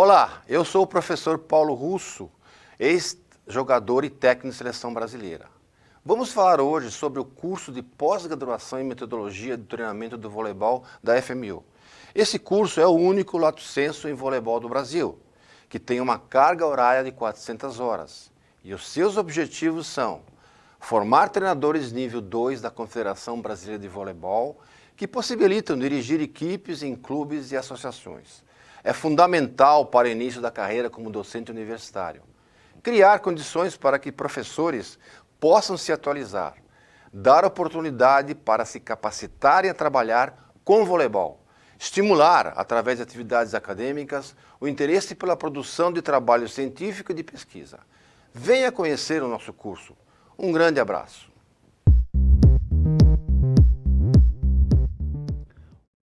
Olá, eu sou o professor Paulo Russo, ex-jogador e técnico de seleção brasileira. Vamos falar hoje sobre o curso de pós-graduação em metodologia de treinamento do voleibol da FMU. Esse curso é o único lato senso em voleibol do Brasil, que tem uma carga horária de 400 horas. E os seus objetivos são formar treinadores nível 2 da Confederação Brasileira de Voleibol, que possibilitam dirigir equipes em clubes e associações, é fundamental para o início da carreira como docente universitário. Criar condições para que professores possam se atualizar, dar oportunidade para se capacitarem a trabalhar com o voleibol, estimular, através de atividades acadêmicas, o interesse pela produção de trabalho científico e de pesquisa. Venha conhecer o nosso curso. Um grande abraço.